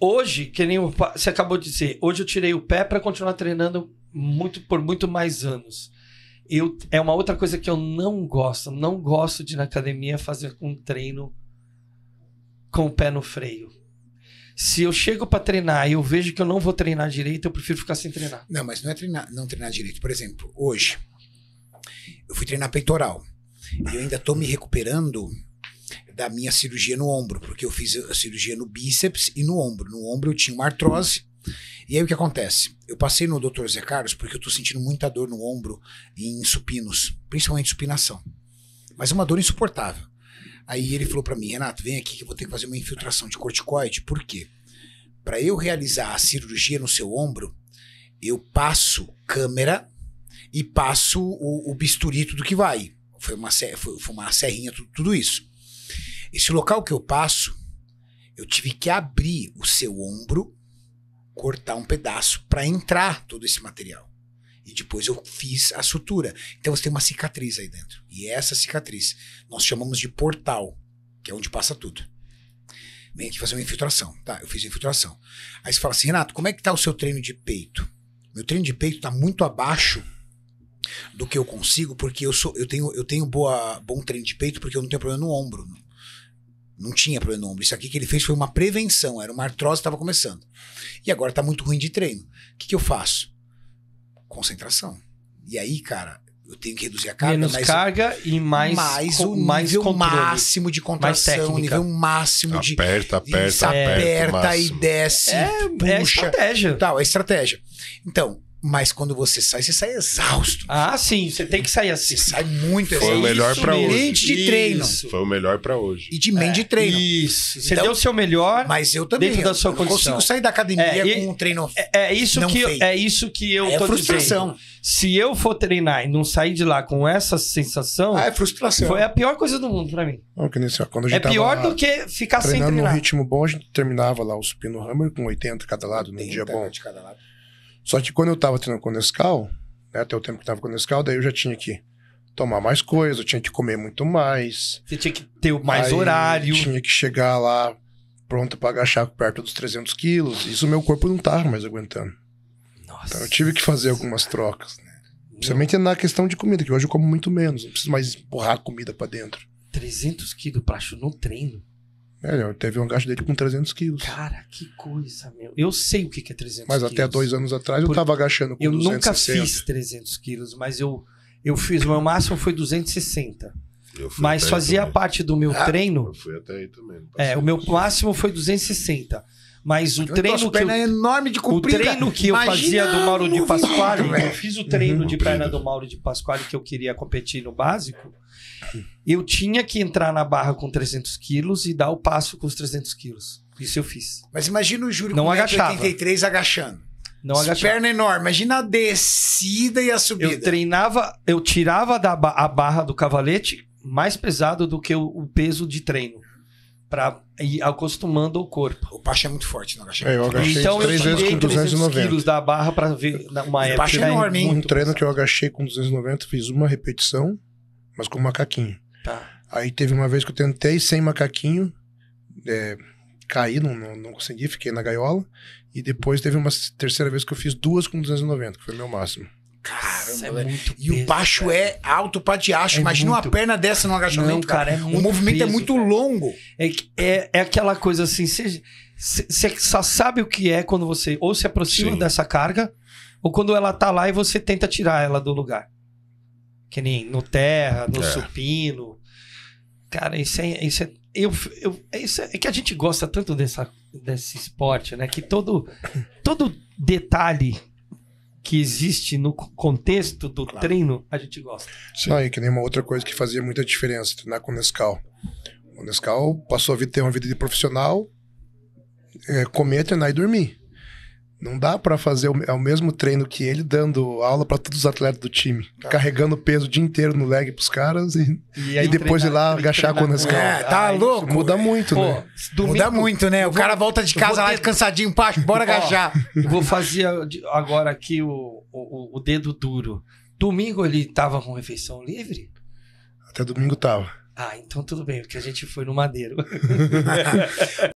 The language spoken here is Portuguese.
Hoje, que nem você acabou de dizer, hoje eu tirei o pé para continuar treinando muito por muito mais anos. Eu, é uma outra coisa que eu não gosto. Não gosto de ir na academia fazer um treino com o pé no freio. Se eu chego para treinar e eu vejo que eu não vou treinar direito, eu prefiro ficar sem treinar. Não, mas não é treinar, não treinar direito. Por exemplo, hoje eu fui treinar peitoral. E eu ainda estou me recuperando da minha cirurgia no ombro, porque eu fiz a cirurgia no bíceps e no ombro. No ombro eu tinha uma artrose. E aí o que acontece? Eu passei no Dr. Zé Carlos porque eu tô sentindo muita dor no ombro em supinos, principalmente supinação. Mas é uma dor insuportável. Aí ele falou para mim, Renato, vem aqui que eu vou ter que fazer uma infiltração de corticoide. Por quê? Para eu realizar a cirurgia no seu ombro, eu passo câmera e passo o, o bisturi tudo que vai. Foi uma, foi, foi uma serrinha, tudo, tudo isso. Esse local que eu passo, eu tive que abrir o seu ombro, cortar um pedaço para entrar todo esse material. E depois eu fiz a sutura. Então você tem uma cicatriz aí dentro. E essa cicatriz nós chamamos de portal, que é onde passa tudo. Vem aqui fazer uma infiltração. Tá, eu fiz a infiltração. Aí você fala assim, Renato, como é que tá o seu treino de peito? Meu treino de peito está muito abaixo do que eu consigo, porque eu sou eu tenho, eu tenho boa, bom treino de peito, porque eu não tenho problema no ombro. Não tinha problema no ombro. Isso aqui que ele fez foi uma prevenção, era uma artrose que estava começando. E agora está muito ruim de treino. O que, que eu faço? Concentração. E aí, cara, eu tenho que reduzir a carga. Menos mas carga e mais, mais o mais nível controle. máximo de contração, o nível máximo de. Aperta, aperta, aperta. aperta e desce, é, é puxa. É estratégia. Tal, é estratégia. Então, mas quando você sai, você sai exausto. Ah, sim, você tem que sair assim. Você sai muito Foi exausto. Foi o melhor para hoje. Mente de treino. Isso. Foi o melhor para hoje. E de mente é, de treino. Isso. Você então, deu o seu melhor. Mas eu também. Dentro da sua eu condição. consigo sair da academia é, e, com um treino. É, é isso que feito. eu, é isso que eu é tô frustração. Dizendo. Se eu for treinar e não sair de lá com essa sensação, ah, é frustração. Foi a pior coisa do mundo para mim. Não, que nem assim, quando a gente é pior do que ficar sem treinar. num ritmo bom, a gente terminava lá o supino hammer com 80 cada lado, num dia bom. De cada lado. Só que quando eu tava treinando com o Nescau, né, até o tempo que estava tava com o Nescau, daí eu já tinha que tomar mais coisa, eu tinha que comer muito mais. Você tinha que ter mais horário. Tinha que chegar lá pronto para agachar perto dos 300 quilos. Isso meu corpo não tava mais aguentando. Nossa. Então eu tive que fazer algumas trocas, né? Principalmente na questão de comida, que hoje eu como muito menos. Não preciso mais empurrar a comida para dentro. 300 quilos, pracho, no treino? É, teve um gasto dele com 300 quilos. Cara, que coisa, meu. Eu sei o que é 300 mas quilos. Mas até dois anos atrás eu estava agachando com eu 260. Eu nunca fiz 300 quilos, mas eu, eu fiz, o meu máximo foi 260. mas fazia parte do meu ah, treino. Eu fui até aí também. É, o meu máximo foi 260. Mas o então, eu é treino que eu, enorme de comprida. O treino que Imagina eu fazia do Mauro de Pasquale, eu fiz o treino uhum, de perna do Mauro de Pasquale que eu queria competir no básico. Eu tinha que entrar na barra com 300 quilos e dar o passo com os 300 quilos. Isso eu fiz. Mas imagina o Júlio não com agachava. 83 agachando. Não agachava. Perna enorme. Imagina a descida e a subida. Eu treinava, eu tirava da ba a barra do cavalete mais pesado do que o, o peso de treino para ir acostumando o corpo. O Pacha é muito forte no agachamento. É, eu agachei então, três eu vezes com 290 quilos da barra para ver uma época. Pacha é né? enorme, hein? Um treino que eu agachei com 290, fiz uma repetição, mas com macaquinho. Tá. Aí teve uma vez que eu tentei sem macaquinho, é, caí, não, não, não, consegui, fiquei na gaiola. E depois teve uma terceira vez que eu fiz duas com 290, que foi meu máximo. Caramba, é muito e o baixo cara. é alto pra diacho. É Imagina muito... uma perna dessa no agachamento. Não, cara, cara. É o movimento é peso, é muito longo. É, é, é aquela coisa assim, você só sabe o que é quando você ou se aproxima Sim. dessa carga, ou quando ela tá lá e você tenta tirar ela do lugar. Que nem no terra, no é. supino. Cara, isso é. Isso é eu, eu, isso é que a gente gosta tanto dessa, desse esporte, né? Que todo, todo detalhe que existe no contexto do claro. treino, a gente gosta. Sim, ah, e que nem uma outra coisa que fazia muita diferença, treinar com o Nescau. O Nescau passou a ter uma vida de profissional, é, comer, treinar e dormir. Não dá para fazer é o, mesmo treino que ele dando aula para todos os atletas do time, tá. carregando peso o dia inteiro no leg pros caras e, e, e depois treinar, ir lá agachar quando as caras. É, tá Ai, ah, louco. Muda é, muito, Pô, né? Domingo, muda muito, né? O vou, cara volta de casa lá ter... cansadinho, pá, bora agachar. Ó, vou fazer agora aqui o, o, o dedo duro. Domingo ele tava com refeição livre? Até domingo tava. Ah, então tudo bem, porque a gente foi no Madeiro.